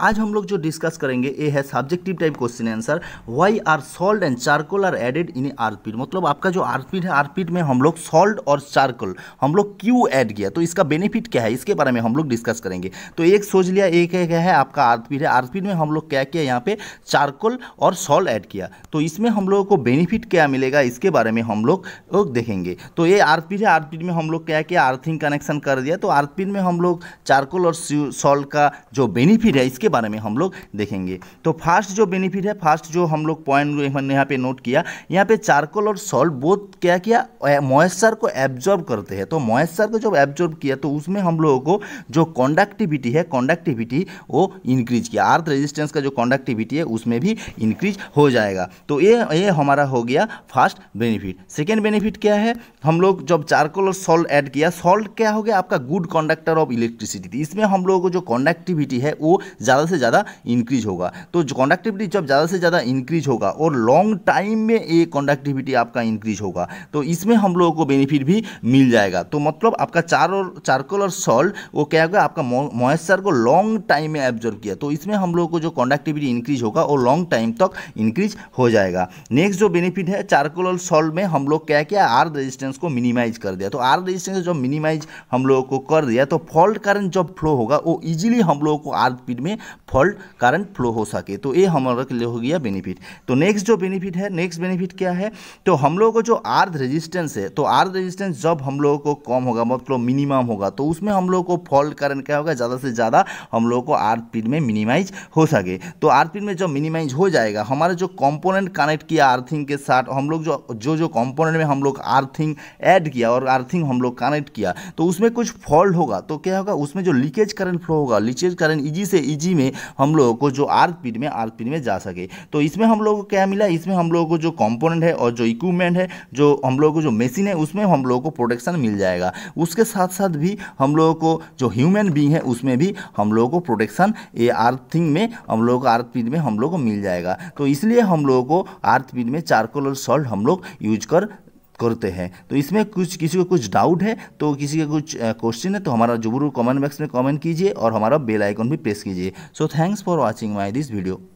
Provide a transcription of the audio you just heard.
आज हम लोग जो डिस्कस करेंगे ये है subjective type question answer why are salt and charcoal are added in earth pit मतलब आपका जो आरपीट है आरपीट में हम लोग सॉल्ट और चारकोल हम लोग क्यों ऐड किया तो इसका बेनिफिट क्या है इसके बारे में हम लोग डिस्कस करेंगे तो एक सोच लिया एक है क्या है आपका आरपीट है आरपीट में हम लोग क्या किया यहाँ पे चारकोल और सॉल्ट ऐड किया तो इसमें हम लोगों को बेनिफिट क्या मिलेगा इसके बारे में हम लोग देखेंगे तो ये आरपीट है आरपीट में हम लोग क्या किया आर्थिंग कनेक्शन कर दिया तो आरपीट में हम लोग चारकोल और सॉल्ट का जो बेनिफिट है इसके बारे में हम लोग देखेंगे तो फर्स्ट जो बेनिफिट है फर्स्ट जो हम लोग पॉइंट मैंने यहाँ पे नोट किया यहाँ पे चारकोल और सॉल्ट बोथ क्या किया मॉइस्चर को एब्जॉर्ब करते हैं तो मॉइस्चर को जब एब्जॉर्ब किया तो उसमें हम लोगों को जो कॉन्डक्टिविटी है कॉन्डक्टिविटी वो इंक्रीज किया अर्थ रेजिस्टेंस का जो कॉन्डक्टिविटी है उसमें भी इंक्रीज हो जाएगा तो ये ये हमारा हो गया फर्स्ट बेनिफिट सेकेंड बेनिफिट क्या है हम लोग जब चारकोल और सॉल्ट ऐड किया सॉल्ट क्या हो गया आपका गुड कॉन्डक्टर ऑफ इलेक्ट्रिसिटी इसमें हम लोगों को जो कॉन्डक्टिविटी है वो ज़्यादा से ज़्यादा इंक्रीज होगा तो कॉन्डक्टिविटी जब ज़्यादा से ज़्यादा इंक्रीज होगा और लॉन्ग टाइम में ये कॉन्डक्टिविटी आपका इंक्रीज होगा तो इसमें हम लोगों को बेनिफिट भी मिल जाएगा तो मतलब आपका चार और चारकोल और सॉल्ट वो क्या होगा आपका मॉइस्चर को लॉन्ग टाइम में एब्जॉर्व किया तो इसमें हम लोगों को जो कॉन्डक्टिविटी इंक्रीज होगा वो लॉन्ग टाइम तक इंक्रीज हो जाएगा नेक्स्ट जो बेनिफिट है चारकोल और सॉल्ट में हम लोग क्या क्या आर रेजिस्टेंस को मिनिमाइज कर दिया तो आर रेजिस्टेंस जब मिनिमाइज हम लोगों को कर दिया तो फॉल्ट करंट जब फ्लो होगा वो इजीली हम लोगों को आर पीड में फॉल्ट करंट फ्लो हो सके तो ये हमारा के लिए हो गया बेनिफिट तो नेक्स्ट जो बेनिफिट है नेक्स्ट बेनिफिट क्या है तो हम लोगों को जो आर्थ रेजिस्टेंस है तो आर्थ रेजिस्टेंस जब हम लोगों को कम होगा मतलब मिनिमम होगा तो उसमें हम लोग को फॉल्ट करंट क्या होगा ज़्यादा से ज़्यादा हम लोगों को आर्थ पीड में मिनिमाइज हो सके तो पीड में जब मिनिमाइज हो जाएगा हमारे जो कॉम्पोनेंट कनेक्ट किया आर्थिंग के साथ हम लोग जो जो जो कॉम्पोनेंट में हम लोग आर्थिंग एड किया और आर्थिंग हम लोग कनेक्ट किया तो उसमें कुछ फॉल्ट होगा तो क्या होगा उसमें जो लीकेज करंट फ्लो होगा लीकेज करंट इजी से इजी जी में हम लोगों को जो आर स्पीड में आर स्पीड में जा सके तो इसमें हम लोगों को क्या मिला इसमें हम लोगों को जो कॉम्पोनेंट है और जो इक्विपमेंट है जो हम लोगों को जो मशीन है उसमें हम लोगों को प्रोटेक्शन मिल जाएगा उसके साथ साथ भी हम लोगों को जो ह्यूमन बींग है उसमें भी हम लोगों को प्रोटेक्शन ये अर्थिंग में हम लोगों को आर्थ पीड में हम लोगों को मिल जाएगा तो इसलिए हम लोगों को पीड में चारकोल और सॉल्ट हम लोग यूज कर करते हैं तो इसमें कुछ किसी को कुछ डाउट है तो किसी का कुछ क्वेश्चन है तो हमारा जरूर कमेंट बॉक्स में कमेंट कीजिए और हमारा बेल आइकन भी प्रेस कीजिए so thanks for watching my this video